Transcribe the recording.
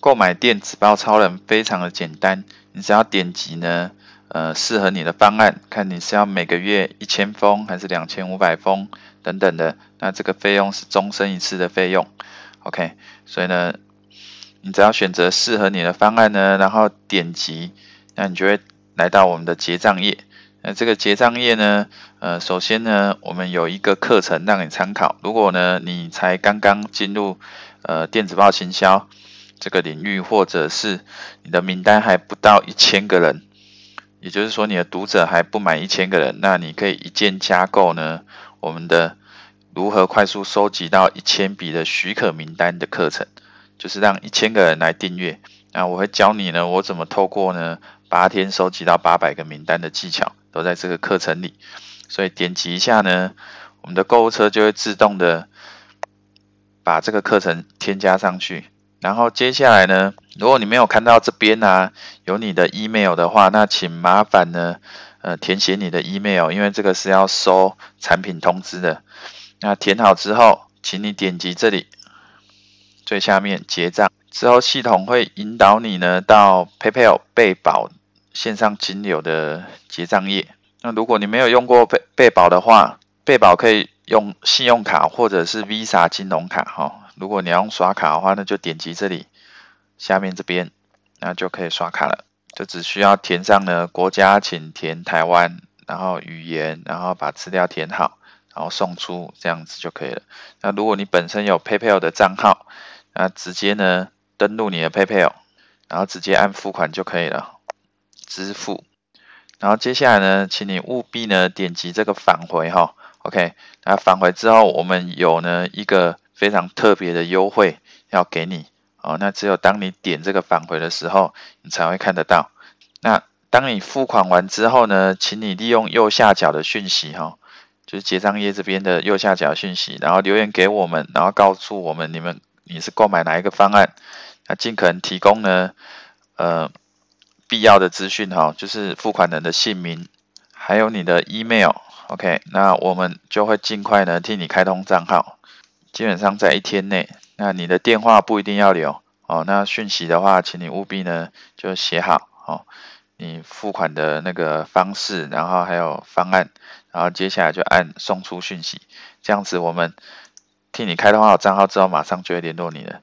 购买电子报超人非常的简单，你只要点击呢，呃，适合你的方案，看你是要每个月一千封还是两千五百封等等的，那这个费用是终身一次的费用，OK，所以呢，你只要选择适合你的方案呢，然后点击，那你就会来到我们的结账页，那这个结账页呢，呃，首先呢，我们有一个课程让你参考，如果呢，你才刚刚进入呃电子报行销。这个领域，或者是你的名单还不到一千个人，也就是说你的读者还不满一千个人，那你可以一键加购呢。我们的如何快速收集到一千笔的许可名单的课程，就是让一千个人来订阅。那我会教你呢，我怎么透过呢八天收集到八百个名单的技巧，都在这个课程里。所以点击一下呢，我们的购物车就会自动的把这个课程添加上去。然后接下来呢，如果你没有看到这边呢有你的 email 的话，那请麻烦呢，呃填写你的 email，因为这个是要收产品通知的。那填好之后，请你点击这里最下面结账，之后系统会引导你呢到 PayPal 贝宝线上金流的结账页。那如果你没有用过贝贝宝的话，贝宝可以。用信用卡或者是 Visa 金融卡，哈，如果你要用刷卡的话，那就点击这里下面这边，那就可以刷卡了。就只需要填上呢国家，请填台湾，然后语言，然后把资料填好，然后送出这样子就可以了。那如果你本身有 PayPal 的账号，那直接呢登录你的 PayPal，然后直接按付款就可以了，支付。然后接下来呢，请你务必呢点击这个返回哈，OK，那返回之后，我们有呢一个非常特别的优惠要给你哦。那只有当你点这个返回的时候，你才会看得到。那当你付款完之后呢，请你利用右下角的讯息哈，就是结账页这边的右下角讯息，然后留言给我们，然后告诉我们你们你是购买哪一个方案，那尽可能提供呢，呃。必要的资讯哈，就是付款人的姓名，还有你的 email，OK，那我们就会尽快呢替你开通账号，基本上在一天内。那你的电话不一定要留哦，那讯息的话，请你务必呢就写好哦，你付款的那个方式，然后还有方案，然后接下来就按送出讯息，这样子我们替你开通好账号之后，马上就会联络你了。